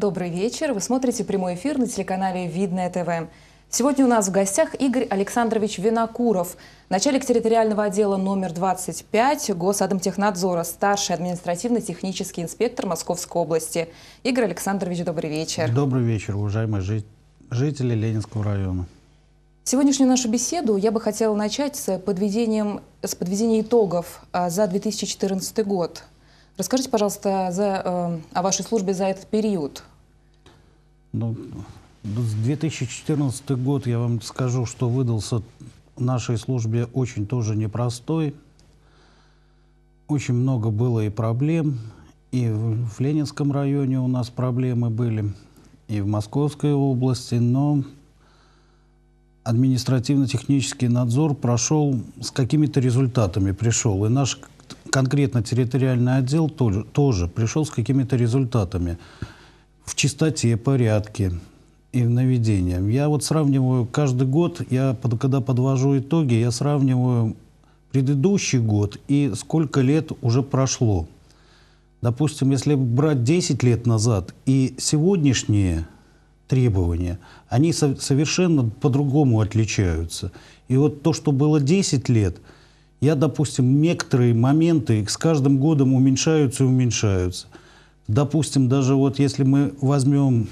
Добрый вечер. Вы смотрите прямой эфир на телеканале «Видное ТВ». Сегодня у нас в гостях Игорь Александрович Винокуров, начальник территориального отдела номер 25 Госадмтехнадзора, старший административно-технический инспектор Московской области. Игорь Александрович, добрый вечер. Добрый вечер, уважаемые жи жители Ленинского района. Сегодняшнюю нашу беседу я бы хотела начать с, подведением, с подведения итогов а, за 2014 год. Расскажите, пожалуйста, за, э, о вашей службе за этот период. Ну, 2014 ну, год, я вам скажу, что выдался нашей службе очень тоже непростой. Очень много было и проблем. И в, в Ленинском районе у нас проблемы были, и в Московской области. Но административно-технический надзор прошел с какими-то результатами, пришел. И наш конкретно территориальный отдел тоже, тоже пришел с какими-то результатами в чистоте, порядке и в наведении. Я вот сравниваю каждый год, я, когда подвожу итоги, я сравниваю предыдущий год и сколько лет уже прошло. Допустим, если брать 10 лет назад и сегодняшние требования, они совершенно по-другому отличаются. И вот то, что было 10 лет, я, допустим, некоторые моменты с каждым годом уменьшаются и уменьшаются – допустим, даже вот если мы возьмем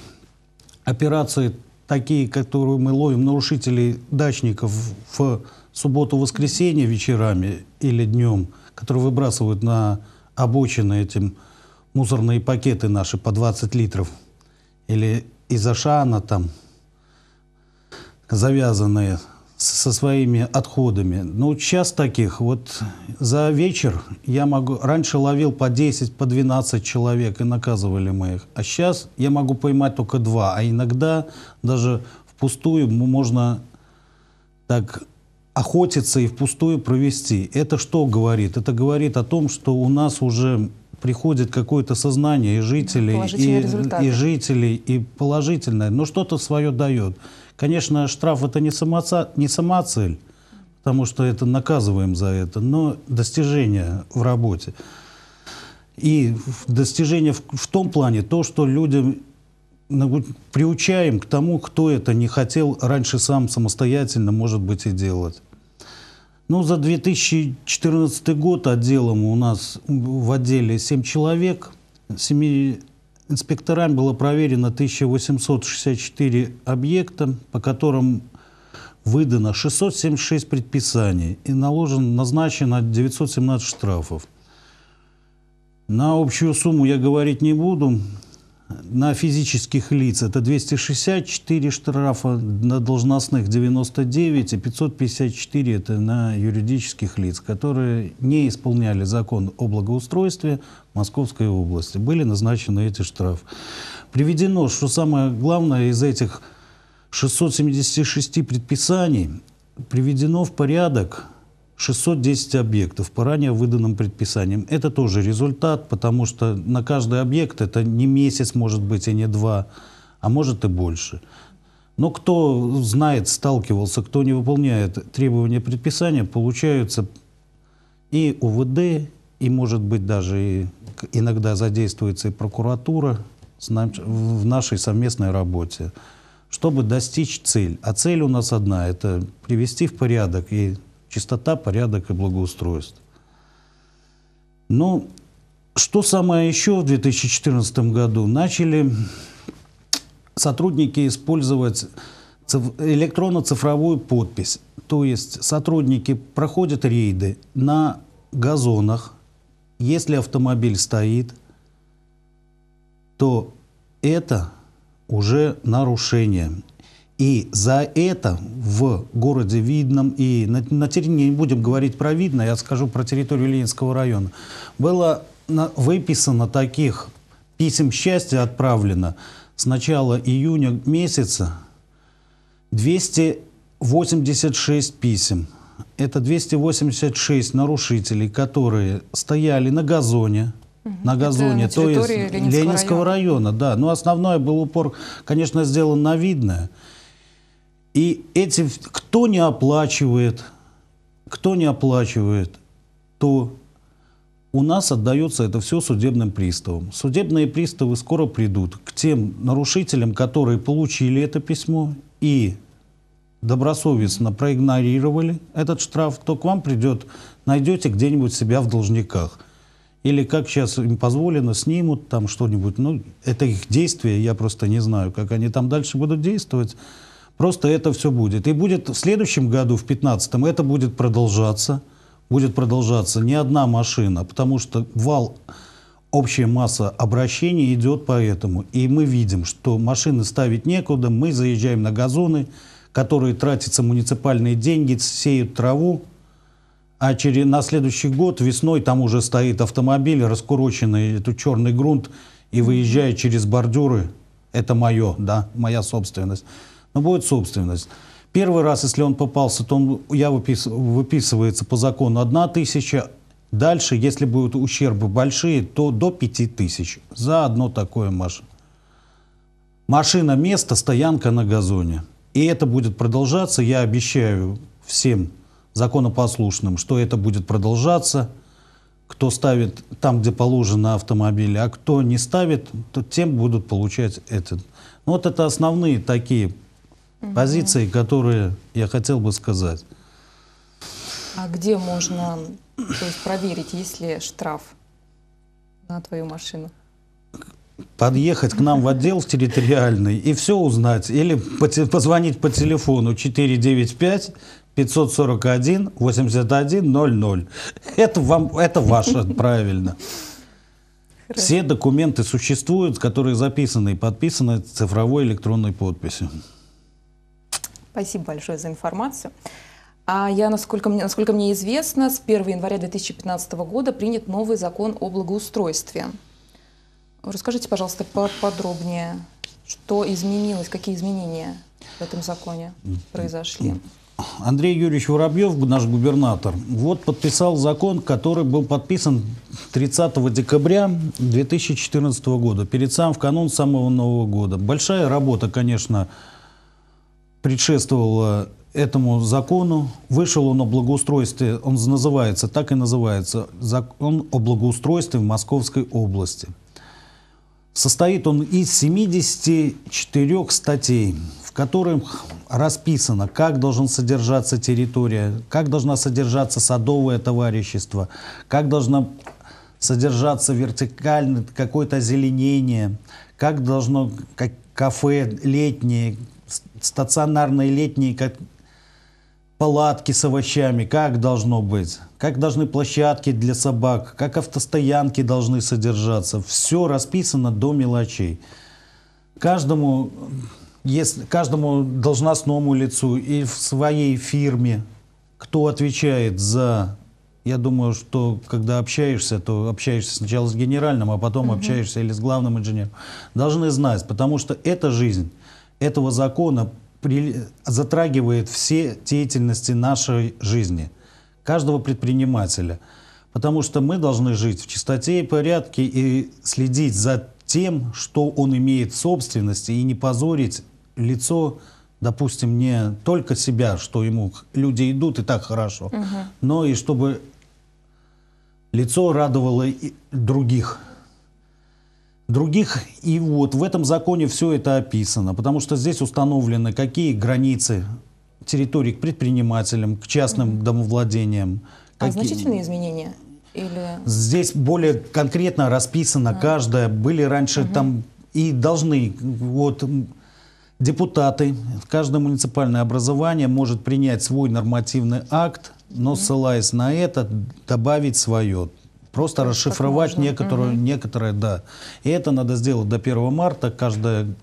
операции такие, которые мы ловим нарушителей дачников в субботу-воскресенье вечерами или днем, которые выбрасывают на обочины этим мусорные пакеты наши по 20 литров, или из Ашана там завязанные со своими отходами. Ну, сейчас таких вот за вечер я могу... Раньше ловил по 10, по 12 человек, и наказывали мы их. А сейчас я могу поймать только два. А иногда даже впустую можно так охотиться и впустую провести. Это что говорит? Это говорит о том, что у нас уже приходит какое-то сознание и жителей, и, и жителей, и положительное, но что-то свое дает. Конечно, штраф это не, самоца, не сама цель, потому что это наказываем за это, но достижение в работе. И достижение в, в том плане, то, что людям ну, приучаем к тому, кто это не хотел раньше сам самостоятельно, может быть, и делать. Ну, за 2014 год отделом у нас в отделе 7 человек, 7 Инспекторами было проверено 1864 объекта, по которым выдано 676 предписаний и наложен, назначено 917 штрафов. На общую сумму я говорить не буду на физических лиц это 264 штрафа, на должностных 99 и 554 это на юридических лиц, которые не исполняли закон о благоустройстве Московской области. Были назначены эти штрафы. Приведено, что самое главное из этих 676 предписаний, приведено в порядок 610 объектов по ранее выданным предписаниям. Это тоже результат, потому что на каждый объект это не месяц, может быть, и не два, а может и больше. Но кто знает, сталкивался, кто не выполняет требования предписания, получаются и УВД, и, может быть, даже и иногда задействуется и прокуратура в нашей совместной работе, чтобы достичь цель. А цель у нас одна – это привести в порядок и чистота, порядок и благоустройство. Но ну, что самое еще в 2014 году? Начали сотрудники использовать электронно-цифровую подпись. То есть сотрудники проходят рейды на газонах. Если автомобиль стоит, то это уже нарушение. И за это в городе Видном и на, на территории, не будем говорить про Видно, я скажу про территорию Ленинского района, было на, выписано таких писем счастья отправлено с начала июня месяца 286 писем. Это 286 нарушителей, которые стояли на газоне, на газоне, на то есть Ленинского, Ленинского района. района, да. Но основной был упор, конечно, сделан на видное. И эти, кто не оплачивает, кто не оплачивает, то у нас отдается это все судебным приставам. Судебные приставы скоро придут к тем нарушителям, которые получили это письмо и добросовестно проигнорировали этот штраф, то к вам придет, найдете где-нибудь себя в должниках. Или как сейчас им позволено, снимут там что-нибудь. Ну, это их действия, я просто не знаю, как они там дальше будут действовать. Просто это все будет. И будет в следующем году, в 2015, это будет продолжаться. Будет продолжаться не одна машина, потому что вал, общая масса обращений идет по этому. И мы видим, что машины ставить некуда, мы заезжаем на газоны, которые тратятся муниципальные деньги, сеют траву, а через, на следующий год весной там уже стоит автомобиль, раскуроченный, этот черный грунт, и выезжая через бордюры, это мое, да, моя собственность но ну, будет собственность. Первый раз, если он попался, то он, я выпис, выписывается по закону 1 тысяча. Дальше, если будут ущербы большие, то до 5 тысяч за одно такое машину. Машина, место, стоянка на газоне. И это будет продолжаться. Я обещаю всем законопослушным, что это будет продолжаться. Кто ставит там, где положено автомобили, а кто не ставит, то тем будут получать этот. Ну, вот это основные такие угу. позиции, которые я хотел бы сказать. А где можно то есть, проверить, есть ли штраф на твою машину? подъехать к нам в отдел территориальный и все узнать. Или позвонить по телефону 495 541 8100. Это, вам, это ваше, правильно. Хорошо. Все документы существуют, которые записаны и подписаны цифровой электронной подписью. Спасибо большое за информацию. А я, насколько мне, насколько мне известно, с 1 января 2015 года принят новый закон о благоустройстве. Расскажите, пожалуйста, подробнее, что изменилось, какие изменения в этом законе произошли? Андрей Юрьевич Воробьев, наш губернатор, вот подписал закон, который был подписан 30 декабря 2014 года, перед сам, в канун самого Нового года. Большая работа, конечно, предшествовало этому закону. Вышел он о благоустройстве, он называется, так и называется, закон о благоустройстве в Московской области. Состоит он из 74 статей, в которых расписано, как должен содержаться территория, как должна содержаться садовое товарищество, как должна содержаться вертикальное какое-то озеленение, как должно как кафе летнее, стационарные летние как палатки с овощами, как должно быть, как должны площадки для собак, как автостоянки должны содержаться. Все расписано до мелочей. Каждому, если, каждому должностному лицу и в своей фирме, кто отвечает за... Я думаю, что когда общаешься, то общаешься сначала с генеральным, а потом угу. общаешься или с главным инженером. Должны знать, потому что это жизнь этого закона затрагивает все деятельности нашей жизни, каждого предпринимателя. Потому что мы должны жить в чистоте и порядке и следить за тем, что он имеет в собственности, и не позорить лицо, допустим, не только себя, что ему люди идут и так хорошо, угу. но и чтобы лицо радовало и других других. И вот в этом законе все это описано, потому что здесь установлены какие границы территорий к предпринимателям, к частным домовладениям. А какие... значительные изменения? Или... Здесь более конкретно расписано а. каждое. Были раньше угу. там и должны вот депутаты, каждое муниципальное образование может принять свой нормативный акт, но угу. ссылаясь на это, добавить свое. Просто расшифровать так некоторую, угу. некоторые, да. И это надо сделать до 1 марта. Каждая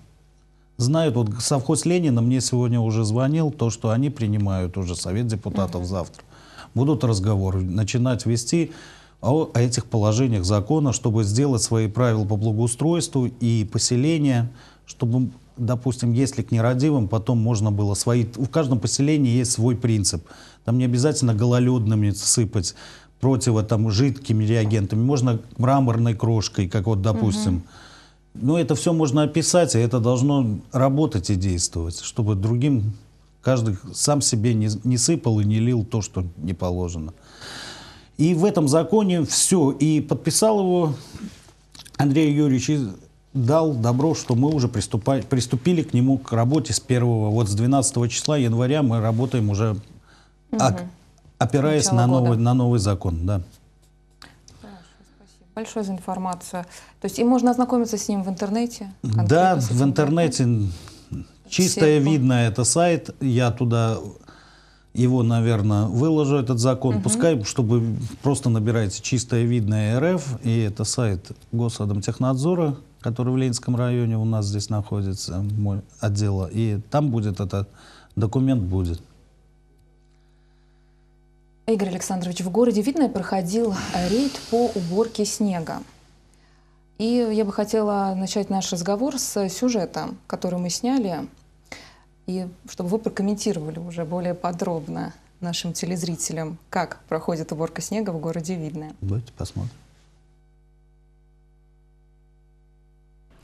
знает. вот совхоз Ленина мне сегодня уже звонил, то, что они принимают уже совет депутатов угу. завтра. Будут разговоры начинать вести о, о этих положениях закона, чтобы сделать свои правила по благоустройству и поселения, чтобы допустим, если к нерадивым, потом можно было свои... В каждом поселении есть свой принцип. Там не обязательно гололедными сыпать противо там жидкими реагентами, можно мраморной крошкой, как вот допустим. Угу. Но это все можно описать, и это должно работать и действовать, чтобы другим каждый сам себе не, не сыпал и не лил то, что не положено. И в этом законе все. И подписал его Андрей Юрьевич и дал добро, что мы уже приступали, приступили к нему к работе с первого. Вот с 12 числа января мы работаем уже угу опираясь на новый, на новый закон. Да. Большое за информацию. То есть и можно ознакомиться с ним в интернете? Да, в интернете. Чистое Сельпо. видно это сайт. Я туда его, наверное, выложу, этот закон. Угу. Пускай, чтобы просто набирается чистое видное РФ. И это сайт Госадомтехнадзора, который в Ленинском районе у нас здесь находится, мой отдела. И там будет этот документ будет. Игорь Александрович, в городе Видное проходил э, рейд по уборке снега. И я бы хотела начать наш разговор с сюжета, который мы сняли, и чтобы вы прокомментировали уже более подробно нашим телезрителям, как проходит уборка снега в городе Видное. Давайте посмотрим.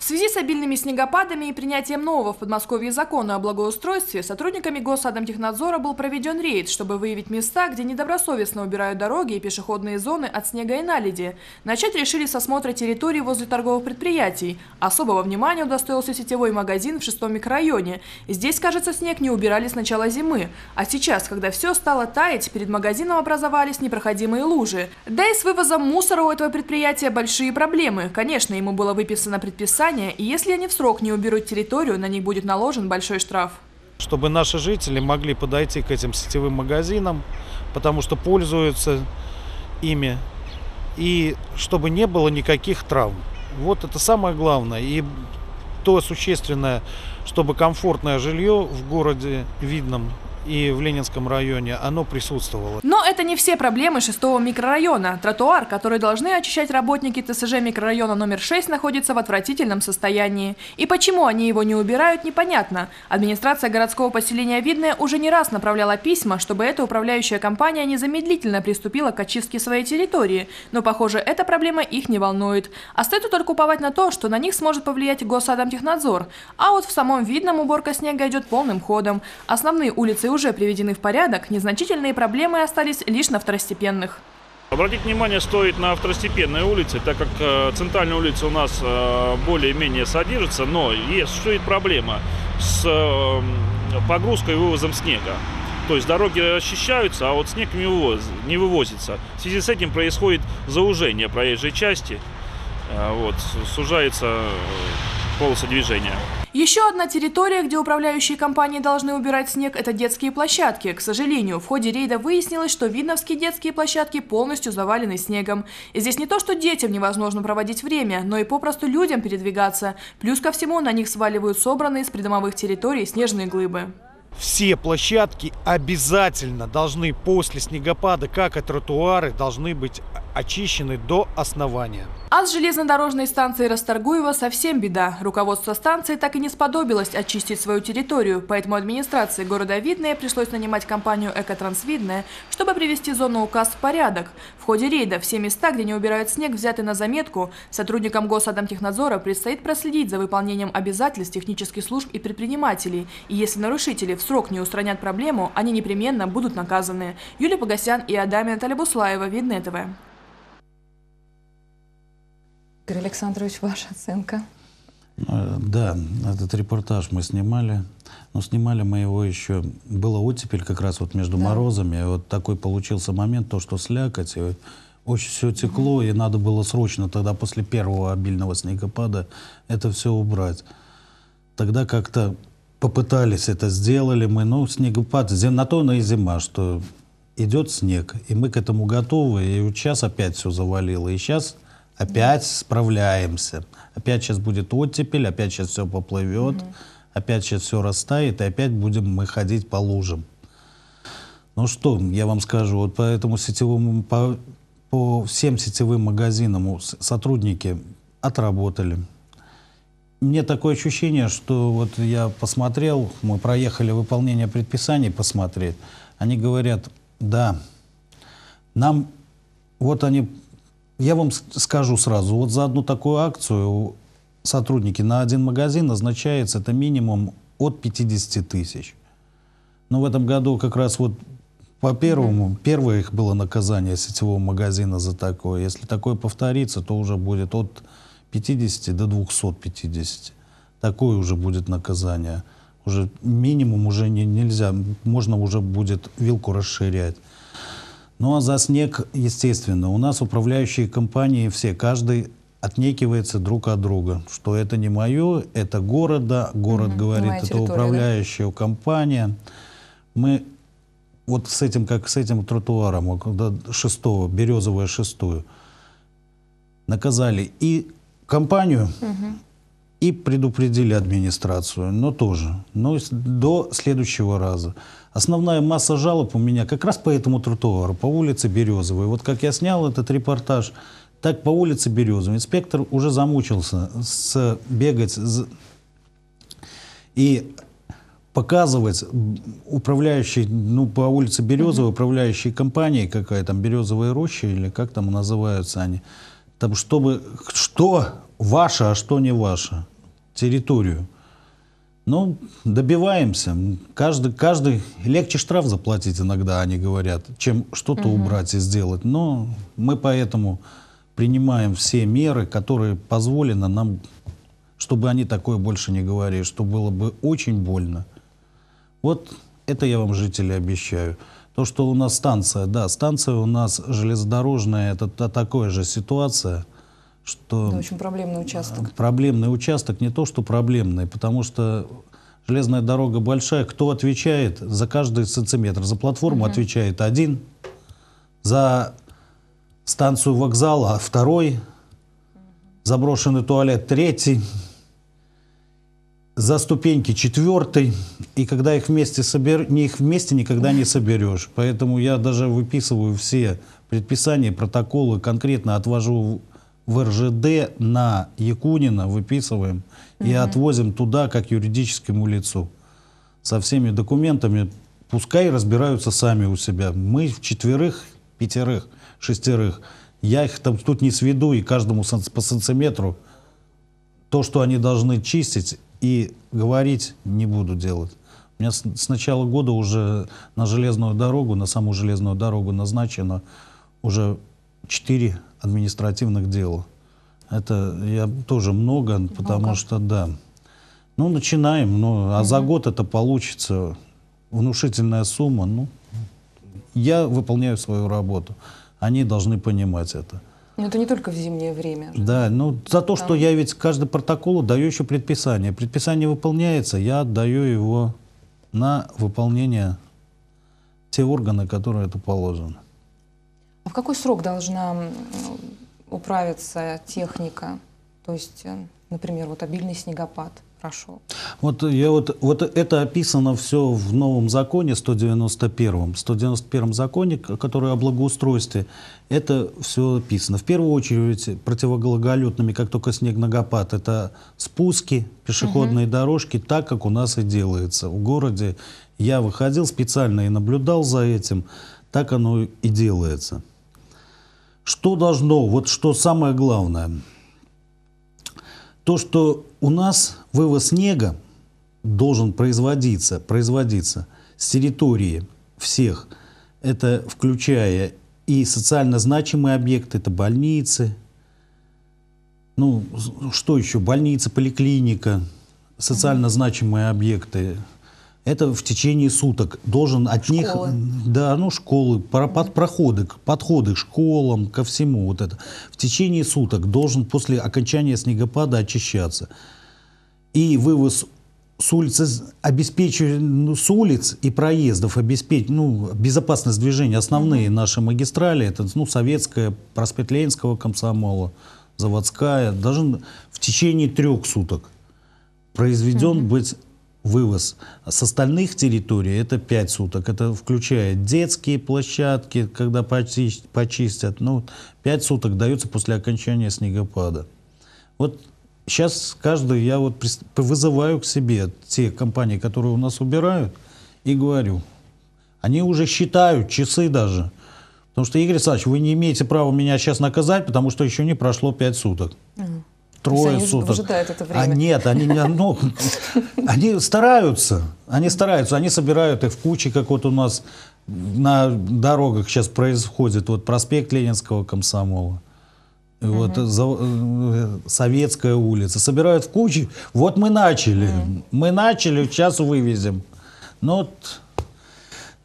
В связи с обильными снегопадами и принятием нового в Подмосковье закона о благоустройстве сотрудниками Госсадомтехнадзора был проведен рейд, чтобы выявить места, где недобросовестно убирают дороги и пешеходные зоны от снега и наледи. Начать решили с осмотра территории возле торговых предприятий. Особого внимания удостоился сетевой магазин в шестом микрорайоне. Здесь, кажется, снег не убирали с начала зимы. А сейчас, когда все стало таять, перед магазином образовались непроходимые лужи. Да и с вывозом мусора у этого предприятия большие проблемы. Конечно, ему было выписано предписание, здания, и если они в срок не уберут территорию, на них будет наложен большой штраф. Чтобы наши жители могли подойти к этим сетевым магазинам, потому что пользуются ими, и чтобы не было никаких травм. Вот это самое главное. И то существенное, чтобы комфортное жилье в городе Видном и в Ленинском районе, оно присутствовало. Но это не все проблемы шестого микрорайона. Тротуар, который должны очищать работники ТСЖ микрорайона номер 6, находится в отвратительном состоянии. И почему они его не убирают, непонятно. Администрация городского поселения Видное уже не раз направляла письма, чтобы эта управляющая компания незамедлительно приступила к очистке своей территории. Но, похоже, эта проблема их не волнует. Остается а только уповать на то, что на них сможет повлиять технадзор. А вот в самом Видном уборка снега идет полным ходом. Основные улицы уже приведены в порядок, незначительные проблемы остались лишь на второстепенных. Обратить внимание стоит на второстепенные улицы, так как э, центральная улица у нас э, более-менее содержится, но есть, существует проблема с эм, погрузкой и вывозом снега. То есть дороги очищаются, а вот снег не, вывоз, не вывозится. В связи с этим происходит заужение проезжей части, э, вот, сужается э, полосы движения. Еще одна территория, где управляющие компании должны убирать снег, это детские площадки. К сожалению, в ходе рейда выяснилось, что видновские детские площадки полностью завалены снегом. И здесь не то, что детям невозможно проводить время, но и попросту людям передвигаться. Плюс ко всему на них сваливают собранные с придомовых территорий снежные глыбы. Все площадки обязательно должны после снегопада, как и тротуары, должны быть очищены до основания. А с железнодорожной станцией Расторгуева совсем беда. Руководство станции так и не сподобилось очистить свою территорию, поэтому администрации города Видное пришлось нанимать компанию «Экотрансвидное», чтобы привести зону указ в порядок. В ходе рейда все места, где не убирают снег, взяты на заметку. Сотрудникам Госадамтехнадзора предстоит проследить за выполнением обязательств технических служб и предпринимателей. И если нарушители в срок не устранят проблему, они непременно будут наказаны. Юлия Погосян и Адамия Талибуслаева, Видное ТВ. Игорь Александрович, ваша оценка? Э, да, этот репортаж мы снимали. Но снимали мы его еще... было оттепель как раз вот между да. морозами. Вот такой получился момент, то, что слякоть. И очень все текло, и надо было срочно тогда после первого обильного снегопада это все убрать. Тогда как-то попытались это, сделали мы. Ну, снегопад, на то она и зима, что идет снег, и мы к этому готовы. И вот сейчас опять все завалило. И сейчас опять справляемся. Опять сейчас будет оттепель, опять сейчас все поплывет, угу. опять сейчас все растает, и опять будем мы ходить по лужам. Ну что, я вам скажу, вот по этому сетевому, по, по всем сетевым магазинам сотрудники отработали. Мне такое ощущение, что вот я посмотрел, мы проехали выполнение предписаний посмотреть. Они говорят, да, нам вот они я вам скажу сразу, вот за одну такую акцию сотрудники на один магазин назначается это минимум от 50 тысяч. Но в этом году как раз вот по первому, первое их было наказание сетевого магазина за такое. Если такое повторится, то уже будет от 50 до 250. Такое уже будет наказание. Уже минимум уже не, нельзя, можно уже будет вилку расширять. Ну а за снег, естественно, у нас управляющие компании все, каждый отнекивается друг от друга, что это не мое, это города, город угу, говорит, это управляющая да? компания. Мы вот с этим, как с этим тротуаром, когда шестого, березовая шестую, наказали и компанию, угу. и предупредили администрацию, но тоже, но до следующего раза. Основная масса жалоб у меня как раз по этому тротуару, по улице Березовой. Вот как я снял этот репортаж, так по улице Березовой. Инспектор уже замучился с, бегать и показывать управляющей, ну, по улице Березовой, управляющей компании какая там, Березовая роща или как там называются они, там, чтобы, что ваше, а что не ваше, территорию. Ну, добиваемся. Каждый, каждый легче штраф заплатить иногда, они говорят, чем что-то угу. убрать и сделать. Но мы поэтому принимаем все меры, которые позволено нам, чтобы они такое больше не говорили, что было бы очень больно. Вот это я вам, жители, обещаю. То, что у нас станция, да, станция у нас железнодорожная, это такая же ситуация – что... Это очень проблемный участок. А, проблемный участок, не то что проблемный, потому что железная дорога большая. Кто отвечает за каждый сантиметр? За платформу угу. отвечает один, за станцию вокзала второй, заброшенный туалет третий, за ступеньки четвертый, и когда их вместе собер... не их вместе никогда не соберешь. Поэтому я даже выписываю все предписания, протоколы, конкретно отвожу в РЖД на Якунина выписываем угу. и отвозим туда, как юридическому лицу. Со всеми документами пускай разбираются сами у себя. Мы в четверых, пятерых, шестерых. Я их там тут не сведу и каждому по сантиметру то, что они должны чистить и говорить, не буду делать. У меня с, начала года уже на железную дорогу, на саму железную дорогу назначено уже четыре административных дела. Это я тоже много, много, потому что да. Ну, начинаем, ну, а угу. за год это получится внушительная сумма. Ну, я выполняю свою работу. Они должны понимать это. Но ну, это не только в зимнее время. Да, ну за то, Там... что я ведь каждый протокол даю еще предписание. Предписание выполняется, я отдаю его на выполнение те органы, которые это положено. А в какой срок должна управиться техника? То есть, э, например, вот обильный снегопад прошел. Вот, я вот, вот это описано все в новом законе 191. 191 законе, который о благоустройстве, это все описано. В первую очередь противоглаголютными, как только снег это спуски, пешеходные угу. дорожки, так, как у нас и делается. В городе я выходил специально и наблюдал за этим, так оно и делается. Что должно, вот что самое главное, то, что у нас вывоз снега должен производиться, производиться с территории всех, это включая и социально значимые объекты, это больницы, ну, что еще, больница, поликлиника, социально значимые объекты, это в течение суток. Должен от школы. них, да, ну школы, под проходы, подходы к школам, ко всему вот это. В течение суток должен после окончания снегопада очищаться. И вывоз с улицы обеспечивать, ну, с улиц и проездов обеспечить, ну, безопасность движения. Основные mm-hmm. наши магистрали, это, ну, Советская, проспект Ленинского комсомола, Заводская, должен в течение трех суток произведен mm-hmm. быть вывоз с остальных территорий, это 5 суток. Это включает детские площадки, когда почи почистят. Ну, 5 суток дается после окончания снегопада. Вот сейчас каждый, я вот вызываю к себе те компании, которые у нас убирают, и говорю, они уже считают часы даже. Потому что, Игорь Александрович, вы не имеете права меня сейчас наказать, потому что еще не прошло 5 суток. Угу трое они суток. это а время. А нет, они не ну, они стараются, они стараются, они собирают их в кучи, как вот у нас на дорогах сейчас происходит, вот проспект Ленинского комсомола. Угу. Вот за, э, Советская улица. Собирают в кучи. Вот мы начали. Угу. Мы начали, сейчас вывезем. Но ну вот,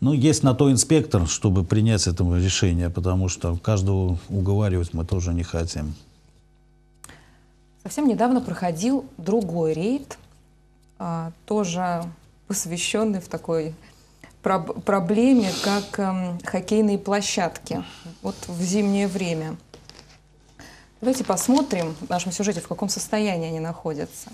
ну, есть на то инспектор, чтобы принять это решение, потому что каждого уговаривать мы тоже не хотим. Совсем недавно проходил другой рейд, а, тоже посвященный в такой проблеме, как эм, хоккейные площадки вот в зимнее время. Давайте посмотрим в нашем сюжете, в каком состоянии они находятся.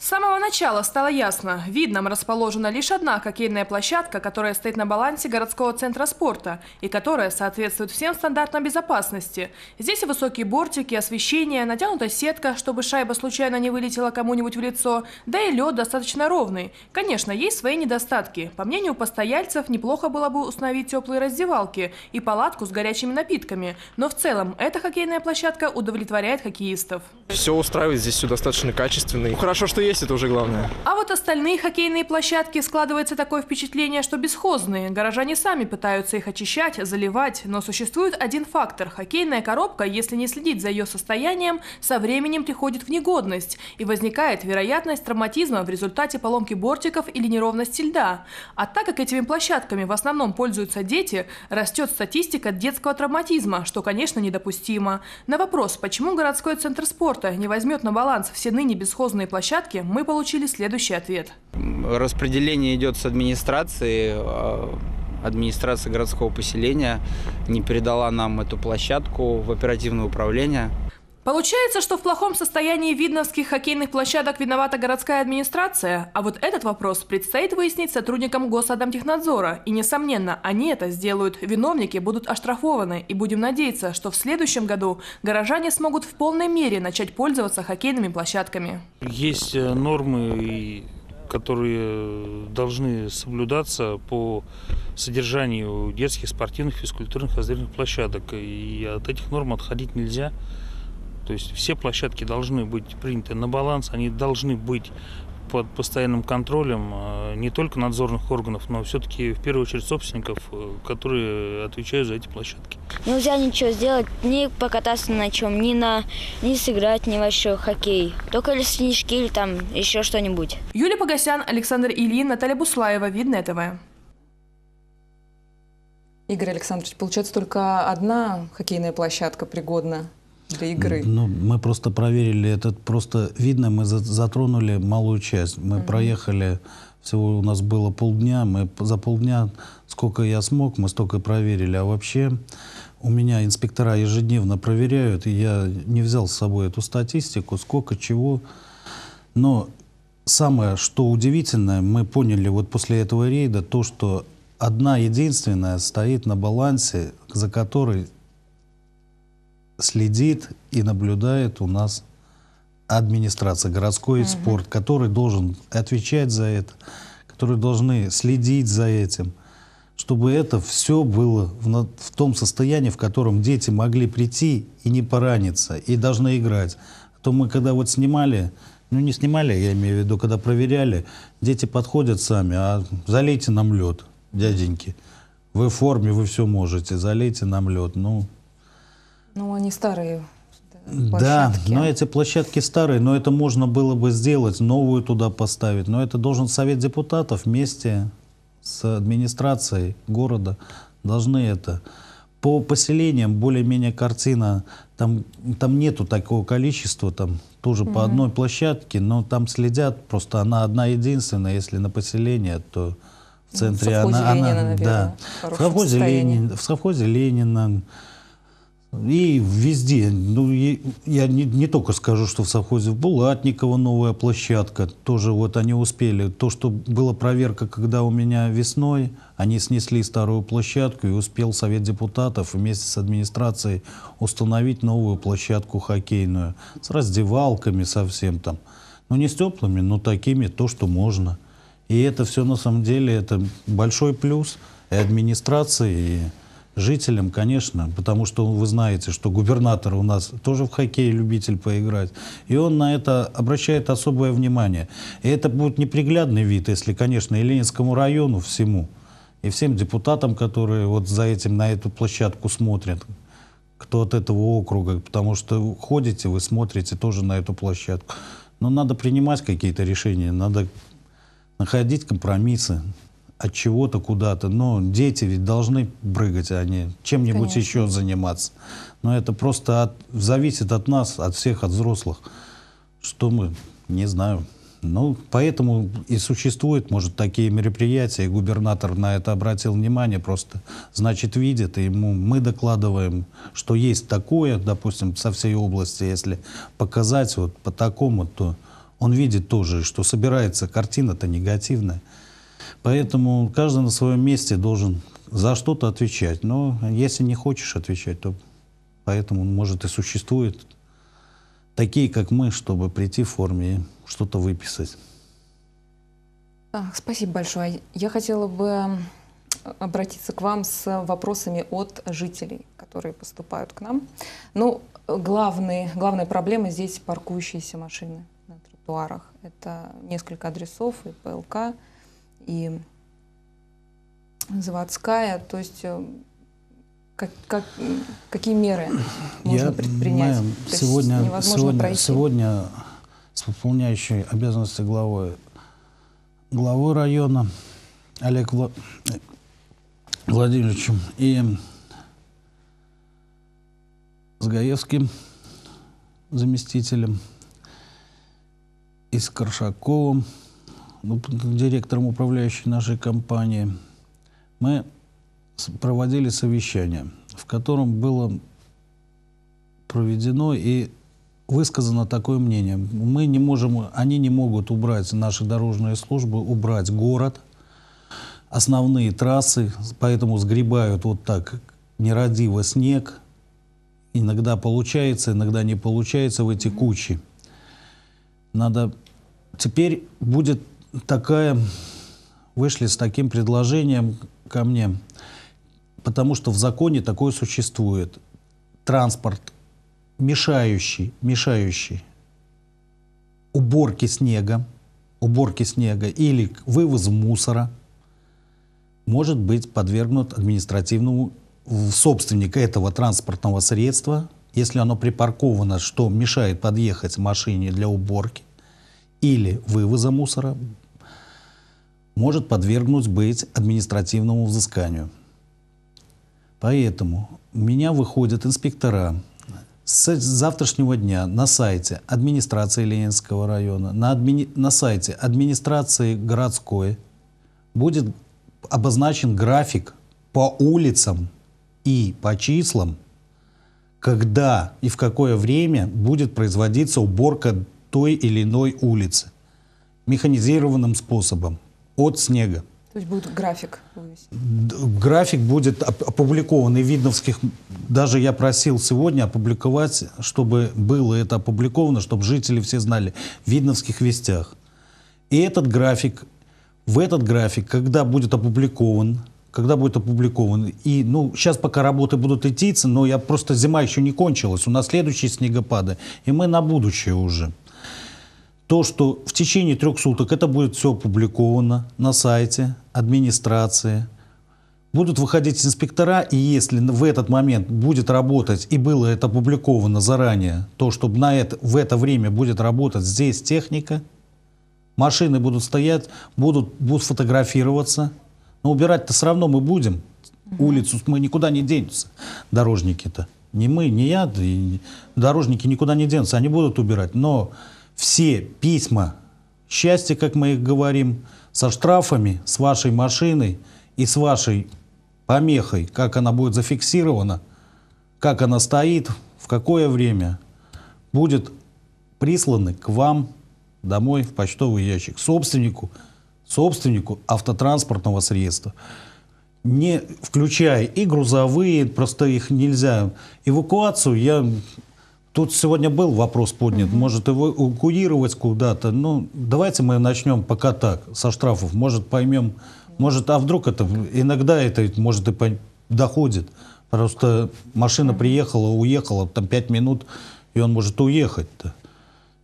С самого начала стало ясно, видном расположена лишь одна хоккейная площадка, которая стоит на балансе городского центра спорта и которая соответствует всем стандартам безопасности. Здесь высокие бортики, освещение, натянута сетка, чтобы шайба случайно не вылетела кому-нибудь в лицо, да и лед достаточно ровный. Конечно, есть свои недостатки. По мнению постояльцев, неплохо было бы установить теплые раздевалки и палатку с горячими напитками, но в целом эта хоккейная площадка удовлетворяет хоккеистов. Все устраивает, здесь все достаточно качественно. Ну, хорошо, что есть, это уже главное. А вот остальные хоккейные площадки складывается такое впечатление, что бесхозные. Горожане сами пытаются их очищать, заливать. Но существует один фактор. Хоккейная коробка, если не следить за ее состоянием, со временем приходит в негодность. И возникает вероятность травматизма в результате поломки бортиков или неровности льда. А так как этими площадками в основном пользуются дети, растет статистика детского травматизма, что, конечно, недопустимо. На вопрос, почему городской центр спорта не возьмет на баланс все ныне бесхозные площадки, заявке мы получили следующий ответ. Распределение идет с администрации. А администрация городского поселения не передала нам эту площадку в оперативное управление. Получается, что в плохом состоянии видновских хоккейных площадок виновата городская администрация? А вот этот вопрос предстоит выяснить сотрудникам Госадамтехнадзора. И, несомненно, они это сделают. Виновники будут оштрафованы. И будем надеяться, что в следующем году горожане смогут в полной мере начать пользоваться хоккейными площадками. Есть э, нормы, которые должны соблюдаться по содержанию детских, спортивных, физкультурных, оздоровительных площадок. И от этих норм отходить нельзя. То есть все площадки должны быть приняты на баланс, они должны быть под постоянным контролем а, не только надзорных органов, но все-таки в первую очередь собственников, э, которые отвечают за эти площадки. Нельзя ничего сделать, ни покататься на чем, ни, на, ни сыграть, ни вообще хоккей. Только или снежки, или там еще что-нибудь. Юлия Погосян, Александр Ильин, Наталья Буслаева, Видное ТВ. Игорь Александрович, получается, только одна хоккейная площадка пригодна для игры. Ну, мы просто проверили, это просто видно, мы затронули малую часть. Мы mm проехали, всего у нас было полдня, мы за полдня, сколько я смог, мы столько проверили. А вообще у меня инспектора ежедневно проверяют, и я не взял с собой эту статистику, сколько чего. Но самое, что удивительное, мы поняли вот после этого рейда, то, что одна единственная стоит на балансе, за которой следит и наблюдает у нас администрация, городской угу. спорт, который должен отвечать за это, которые должны следить за этим, чтобы это все было в, в том состоянии, в котором дети могли прийти и не пораниться, и должны играть. А то мы когда вот снимали, ну не снимали, я имею в виду, когда проверяли, дети подходят сами, а залейте нам лед, дяденьки. Вы в форме, вы все можете, залейте нам лед. Ну, ну, они старые. Площадки. Да, но эти площадки старые, но это можно было бы сделать, новую туда поставить. Но это должен Совет депутатов вместе с администрацией города должны это. По поселениям более-менее картина, там, там нету такого количества, там тоже угу. по одной площадке, но там следят, просто она одна единственная, если на поселение, то в центре ну, в она... она наверное, да. в, совхозе Ленин, Ленина, в совхозе Ленина и везде. Ну, я не, не только скажу, что в совхозе в Булатниково новая площадка. Тоже вот они успели. То, что была проверка, когда у меня весной, они снесли старую площадку и успел Совет депутатов вместе с администрацией установить новую площадку хоккейную. С раздевалками совсем там. Ну, не с теплыми, но такими, то, что можно. И это все на самом деле это большой плюс и администрации, и жителям, конечно, потому что вы знаете, что губернатор у нас тоже в хоккей любитель поиграть, и он на это обращает особое внимание. И это будет неприглядный вид, если, конечно, и Ленинскому району всему, и всем депутатам, которые вот за этим, на эту площадку смотрят, кто от этого округа, потому что ходите, вы смотрите тоже на эту площадку. Но надо принимать какие-то решения, надо находить компромиссы от чего-то куда-то. Но дети ведь должны прыгать, а не чем-нибудь еще заниматься. Но это просто от, зависит от нас, от всех, от взрослых. Что мы, не знаю. Ну, поэтому и существуют, может, такие мероприятия, и губернатор на это обратил внимание, просто, значит, видит, и ему мы докладываем, что есть такое, допустим, со всей области, если показать вот по такому, то он видит тоже, что собирается картина-то негативная. Поэтому каждый на своем месте должен за что-то отвечать. Но если не хочешь отвечать, то поэтому, может, и существует такие, как мы, чтобы прийти в форме и что-то выписать. Спасибо большое. Я хотела бы обратиться к вам с вопросами от жителей, которые поступают к нам. Ну, главный главная проблема здесь паркующиеся машины на тротуарах. Это несколько адресов и ПЛК, и заводская. То есть э, как, как, какие меры можно Я предпринять? Понимаю, сегодня, сегодня, сегодня с выполняющей обязанности главы, главы района Олег Влад... Владимировичем и с Гаевским заместителем и с Коршаковым ну, директором управляющей нашей компании, мы проводили совещание, в котором было проведено и высказано такое мнение. Мы не можем, они не могут убрать, наши дорожные службы, убрать город, основные трассы, поэтому сгребают вот так нерадиво снег. Иногда получается, иногда не получается в эти кучи. Надо... Теперь будет такая, вышли с таким предложением ко мне, потому что в законе такое существует. Транспорт мешающий, мешающий уборки снега, уборки снега или вывоз мусора может быть подвергнут административному собственника этого транспортного средства, если оно припарковано, что мешает подъехать машине для уборки, или вывоза мусора может подвергнуть быть административному взысканию. Поэтому у меня выходят инспектора с завтрашнего дня на сайте администрации Ленинского района, на, админи... на сайте администрации городской будет обозначен график по улицам и по числам, когда и в какое время будет производиться уборка той или иной улицы механизированным способом от снега. То есть будет график? График будет опубликован. И Видновских даже я просил сегодня опубликовать, чтобы было это опубликовано, чтобы жители все знали. В Видновских вестях. И этот график, в этот график, когда будет опубликован, когда будет опубликован. И, ну, сейчас пока работы будут идти, но я просто зима еще не кончилась, у нас следующие снегопады, и мы на будущее уже то, что в течение трех суток это будет все опубликовано на сайте администрации, будут выходить инспектора, и если в этот момент будет работать, и было это опубликовано заранее, то, чтобы на это, в это время будет работать здесь техника, машины будут стоять, будут, будут фотографироваться, но убирать-то все равно мы будем, улицу мы никуда не денемся, дорожники-то. Не мы, не я, дорожники никуда не денутся, они будут убирать, но все письма счастья, как мы их говорим, со штрафами, с вашей машиной и с вашей помехой, как она будет зафиксирована, как она стоит, в какое время, будет присланы к вам домой в почтовый ящик, собственнику, собственнику автотранспортного средства. Не включая и грузовые, просто их нельзя. Эвакуацию я Тут сегодня был вопрос поднят, может его эвакуировать куда-то. Ну, давайте мы начнем пока так, со штрафов. Может, поймем, может, а вдруг это, иногда это, может, и по, доходит. Просто машина приехала, уехала, там пять минут, и он может уехать-то.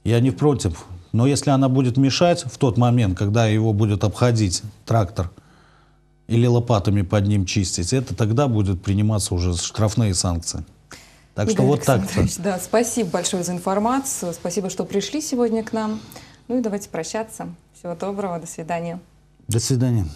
Я не против. Но если она будет мешать в тот момент, когда его будет обходить трактор или лопатами под ним чистить, это тогда будут приниматься уже штрафные санкции. Так что Игорь вот так. Да, спасибо большое за информацию, спасибо, что пришли сегодня к нам. Ну и давайте прощаться. Всего доброго, до свидания. До свидания.